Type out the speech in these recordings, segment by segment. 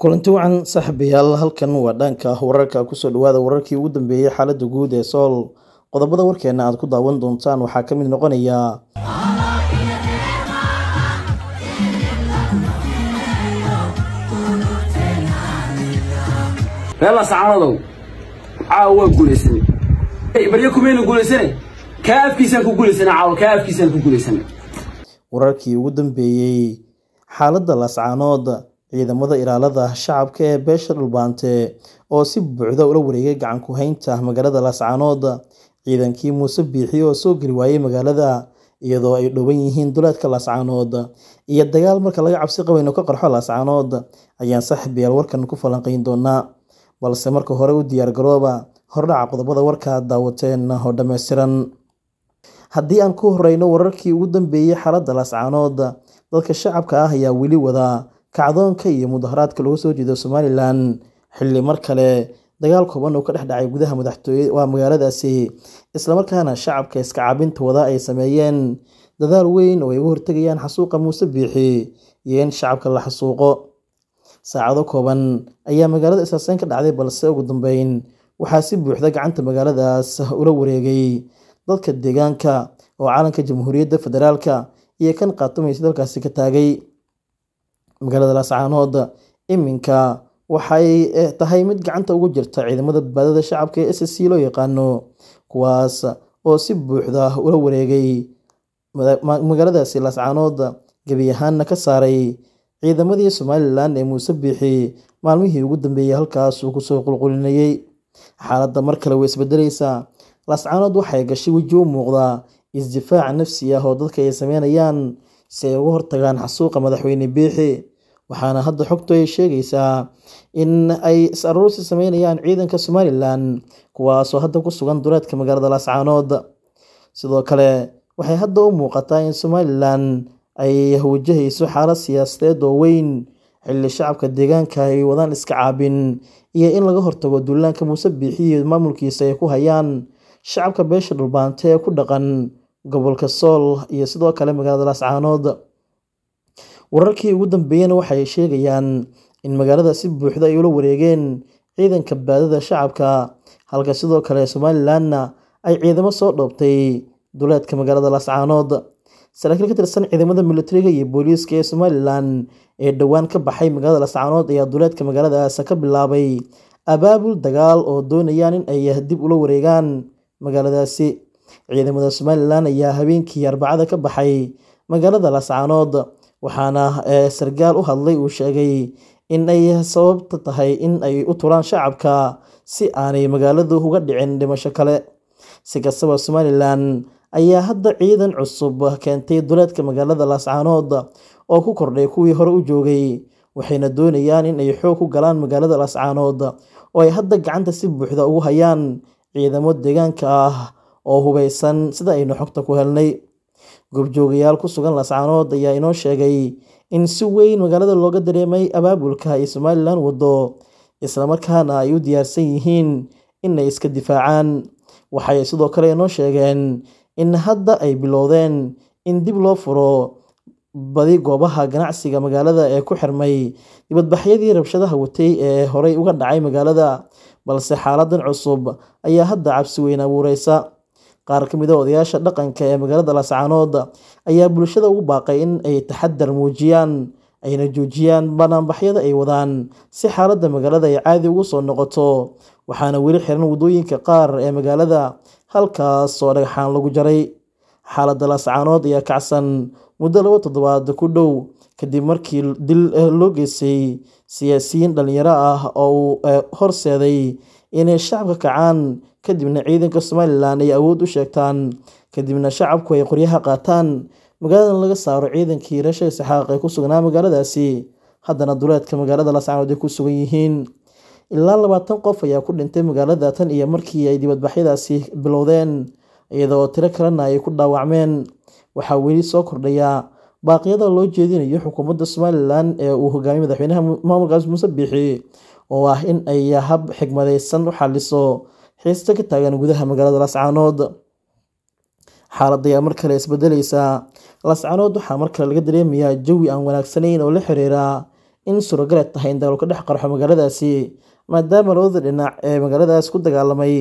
kulanti wacan saaxiibayaal halkan waa dhanka wararka kusoo dhawaada wararkii ugu dambeeyey xaalada guud ee sool qodobada warkeenna aad ku daawan doontaan waxaa ka mid noqonaya reelasacanadow caawa waa guulaysana baryo kumayna guulaysane kaa ku guulaysana caawa kaa ku guulaysana wararkii ugu dambeeyey xaalada lascaanood ciidamada ilaalada shacabka ee beesha dhulbaante oo si buuxda ula wareegay gacan ku-haynta magaalada laascaanood ciidankii muuse biixi oo soo geli waayey magaalada iyadoo ay dhowan yihiin duleedka laascaanood iyo dagaal marka laga cabsi qabayno ka qarxo laascaanood ayaan saxbiyaal warkan ku falanqayn doonaa balse marka hore u diyaargarooba hordhaca qodobada warka daawateen oo dhammaystiran haddii aan ku horeyno wararkii ugu dambeeyey xaaladda laascaanood dadka shacabka ah ayaa weli wadaa kacdoonka iyo mudaharaadka lagu soo jeedo somalilan xilli mar kale dagaal kooban uu ka dhex dhacay gudaha madaxtooyada waa magaaladaasi islamarkaana shacabka iska caabinta wada ay sameeyeen dadaal weyn oo ay uga hortegayaan xasuuqa muuse biixi iyo in shacabka la xasuuqo saacado kooban ayaa magaalada isaaseen ka dhacday balse ugu dambeyn waxaa si buuxda gacanta magaaladaas ula wareegay dadka deegaanka oo caalanka jamhuuriyadda federaalka iyo kan qaatumaysa dalkaasi ka taagay magaalada laascaanood iminka waxay eh, tahay mid gacanta ugu jirta ciidamada badbaadada shacabka ee s c loo yaqaano kuwaas oo si buuxda ula wareegay magaaladaasi laascaanood gebi ahaanna ka saaray ciidamadii somalilan ee muuse biixi maalmihii ugu dambeeyey halkaas uu kusoo qulqulinayey xaaladda mar kale way isbedelaysaa laascaanood waxay gashay weji u muuqdaa isdifaac nafsi ah oo dadka ay sameynayaan si ay uga hortagaan xasuuqa madaxweyne biixi waxaana hadda xogtu ay sheegaysaa in ay is-aruursi sameynayaan ciidanka somalilan kuwaasoo hadda ku sugan duleedka magaalada laascaanood sidoo kale waxay hadda u muuqataa in somalilan ay wajahayso xaalad siyaasadeed oo weyn xilli shacabka deegaanka ay wadaan iska caabin iyo in laga hortago duulaanka muuse biixi iyo maamulkiisa ay ku hayaan shacabka beesha dhulbaante ee ku dhaqan gobolka sool iyo sidoo kale magaalada laascaanood wararkii ugu dambeeyena waxay sheegayaan in magaalada si buuxda ay ula wareegeen ciidanka baadada shacabka halka sidoo kale somalilandna ay ciidamo soo dhoobtay duleedka magaalada laascaanood saraakiil ka tirsan ciidamada militariga iyo booliiska ee somalilan ee dhowaan ka baxay magaalada laascaanood ayaa duleedka magaaladaas ka bilaabay abaabul dagaal oo doonayaan in ay dib ula wareegaan magaaladaasi ciidamada somalilan ayaa habeenkii arbacada ka baxay magaalada lascaanood waxaana eh, sargaal u hadlay uu sheegay in ay sababta tahay in ay u turaan shacabka si aanay magaaladu uga dhicin dhimasho kale si kastaba somalilan ayaa hadda ciidan cusub keentay duleedka magaalada laascaanood oo ku kordhay kuwii hore u joogay waxayna doonayaan in ay xoog ku galaan magaalada lascaanood oo ay hadda gacanta si buuxda ugu hayaan ciidamo deegaanka ah oo hubeysan sida aynu xogta ku helnay goobjoogayaal ku sugan lascaanood ayaa inoo sheegay in si weyn magaalada looga dareemay abaabulka ay somalilan wado islamarkaana ay u diyaarsan yihiin inay iska difaacaan waxay sidoo kale inoo sheegeen in hadda ay bilowdeen in dib loo furo badi goobaha ganacsiga magaalada ee ku xirmay dibadbaxyadii rabshadaha watay ee horay uga dhacay magaalada balse xaaladan cusub ayaa hadda cabsi weyn abuureysa qaar ka mid a ah odayaasha dhaqanka ee magaalada laascaanood ayaa bulshada ugu baaqay in ay taxadar muujiyaan ayna joojiyaan banaanbaxyada ay wadaan si xaaladda magaalada ay caadi ugu soo noqoto waxaana weli xiran wadooyinka qaar ee magaalada halkaas oo dhagxaan lagu jaray xaaladda laascaanood ayaa kacsan muddo laba toddobaad ku dhow kadib markii dil eh, loo geysay siyaasiyiin dhalinyaro ah oo eh, horseeday inay shacabka kacaan kadibna ciidanka somalilan ay awood u sheegtaan kadibna shacabku ay qoryaha qaataan magaalada laga saaro ciidankii reesha isxaaq ee ku sugnaa magaaladaasi haddana duleedka magaalada lascanood ay ku sugan yihiin ilaa labaatan qof ayaa ku dhintay magaalada tan iyo markii ay dibadbaxyadaasi bilowdeen iyadoo tiro kalena ay ku dhaawacmeen waxaa weli soo kordhayaa baaqiyada loo jeedinayo xukuumadda somalilan ee uu hogaamiye madaxweynaha maamulkaas muuse bixiyey oo ah in ay hab xigmadeysan u xaliso xiista ka taagan gudaha magaalada lascaanood xaalada ayaa mar kale isbedeleysaa lascaanood waxaa mar kale laga dareemayaa jawi aan wanaagsanayn oo la xiriiraa in suuragal tahay in dagaal ka dhex qarxo magaaladaasi maadaama labada dhinac ee magaaladaas ku dagaalamay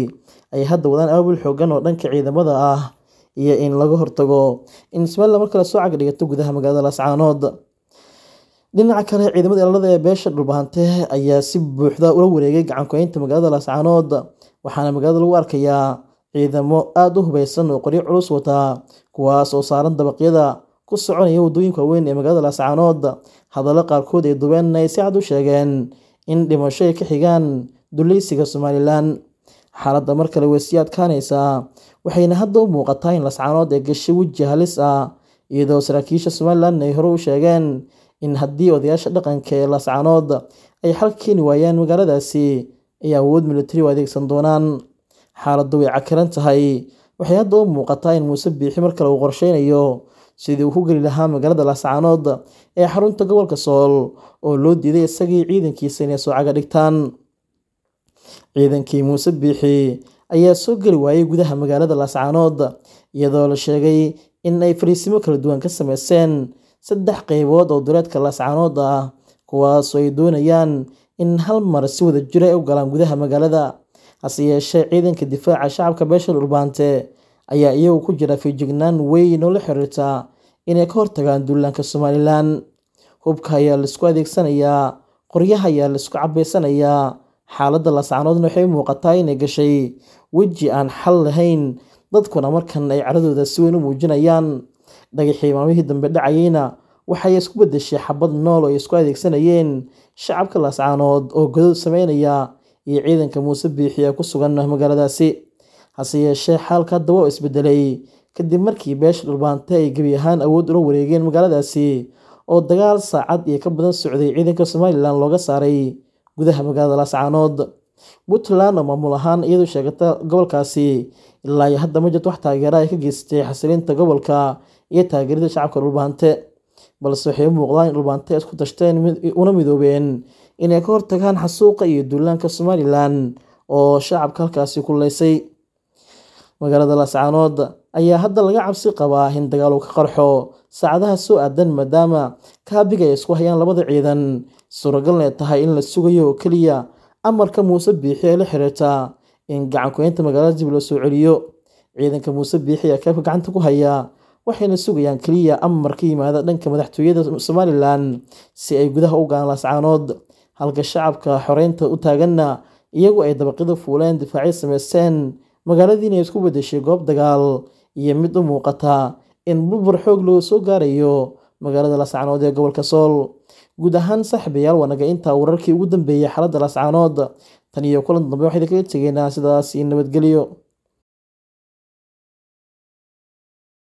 ay hadda wadaan abaabul xoogan oo dhanka ciidamada ah iyo in laga hortago in somalilan mar kale soo cagdhigato gudaha magaalada lascaanood dhinaca kale ciidamada ilaalada ee beesha dhulbaante ayaa si buuxda ula wareegay gacankuhaynta magaalada laascaanood waxaana magaalada lagu arkayaa ciidamo aada u hubeysan oo qoryo culus wataa kuwaas oo saaran dabaqyada ku soconaya wadooyinka weyn ee magaalada laascaanood hadallo qaarkood ay dubeenna ay si cad u sheegeen in dhimasho ay ka xigaan dulaysiga somalilan xaaladda mar kale way sii adkaanaysaa waxayna hadda u muuqataa in lascaanood ee gasha weji halis ah iyadoo saraakiisha somalilan ay hore u sheegeen in haddii odayaasha dhaqanka ee lascaanood ay xal keeni waayaan magaaladaasi ay awood militari u adeegsan doonaan xaaladdu way cakiran tahay waxay hadda u muuqataa in muuse biixi mar kale uu qorsheynayo sidii uu ku geli lahaa magaalada lascaanood ee xarunta gobolka sool oo loo diiday isagii ciidankiisa inay soo caga dhigtaan ciidankii muuse biixi ayaa soo geli waayay gudaha magaalada laascaanood iyadoo la sheegay in ay fariisimo kala duwan ka sameyseen saddex qaybood oo duleedka laascaanood ah kuwaasoo ay doonayaan in hal mar si wada jira ah ay u galaan gudaha magaalada hase yeeshee ciidanka difaaca shacabka beesha dhulbaante ayaa iyagu ku jira fiijignaan weyn oo la xiriirta inay ka hortagaan duulaanka somalilan hubka ayaa laisku adeegsanayaa qoryaha ayaa laisku cabaysanayaa xaaladda lascaanoodna waxay muuqataa inay gashay weji aan xal lahayn dadkuna markan ay caradooda si weyn u muujinayaan dhagaxii maalmihii dambe dhacayeyna waxay isku bedeshay xabad nool oo ay isku adeegsanayeen shacabka lascaanood oo godood sameynaya iyo ciidanka muuse biixi ee ku sugan magaaladaasi hase yeeshee xaalka hadda waa isbedelay kadib markii beesha dhulbaanta ay gebi ahaan awood ula wareegeen magaaladaasi oo dagaal saacad iyo ka badan socday ciidanka somalilan looga saaray gudaha magaalada laascaanood puntland oo maamul ahaan iyadu sheegata gobolkaasi ilaa iyo hadda ma jirto wax taageera ay ka geysatay xasilinta gobolka iyo taageerada shacabka dhulbaante balse waxay u muuqdaan in dhulbaante ay isku dashteen una midoobeen inay ka hortagaan xasuuqa iyo duulaanka somalilan oo shacabka halkaasi ku leysay magaalada lascaanood ayaa hadda laga cabsi qabaa in uu ka qarxo saacadaha soo aadan maadaama kaabiga ay isku hayaan labada ciidan suuragalna tahay in la sugayo oo keliya amarka muuse biixi ee la xiriirta in gacankuhaynta magaalada dib loo soo celiyo ciidanka muuse biixi ayaa keebka gacanta ku haya waxayna sugayaan keliya amar ka yimaada dhanka madaxtooyada somalilan si ay gudaha u galaan lascaanood halka shacabka xoreynta u taaganna iyagu ay dabaqyada fuuleen difaacyo samaysteen magaaladii inay isku bedeshay goob dagaal iyo mid u muuqata in burbur xoog loo soo gaarayo magaalada lascaanood ee gobolka sool guud ahaan saaxiibayaal wanaga intaa wararkii ugu dambeeyay xaaladda lascaanood tan iyo kulan dambe waxaydi kaga tegeynaa sidaas iyo nabadgelyo